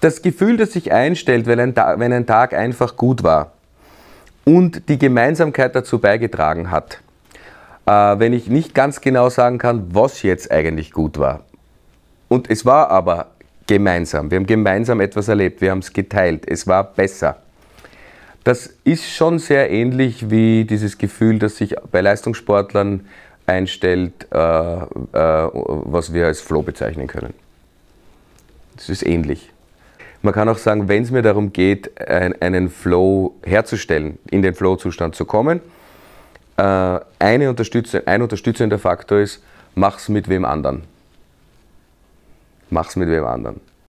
das Gefühl, das sich einstellt, wenn ein, Tag, wenn ein Tag einfach gut war und die Gemeinsamkeit dazu beigetragen hat, äh, wenn ich nicht ganz genau sagen kann, was jetzt eigentlich gut war. Und es war aber gemeinsam. Wir haben gemeinsam etwas erlebt, wir haben es geteilt, es war besser. Das ist schon sehr ähnlich wie dieses Gefühl, das sich bei Leistungssportlern einstellt, äh, äh, was wir als Flow bezeichnen können. Das ist ähnlich. Man kann auch sagen, wenn es mir darum geht, einen Flow herzustellen, in den Flow-Zustand zu kommen, äh, eine Unterstützung, ein unterstützender Faktor ist, mach's mit wem anderen. Mach's mit wem anderen.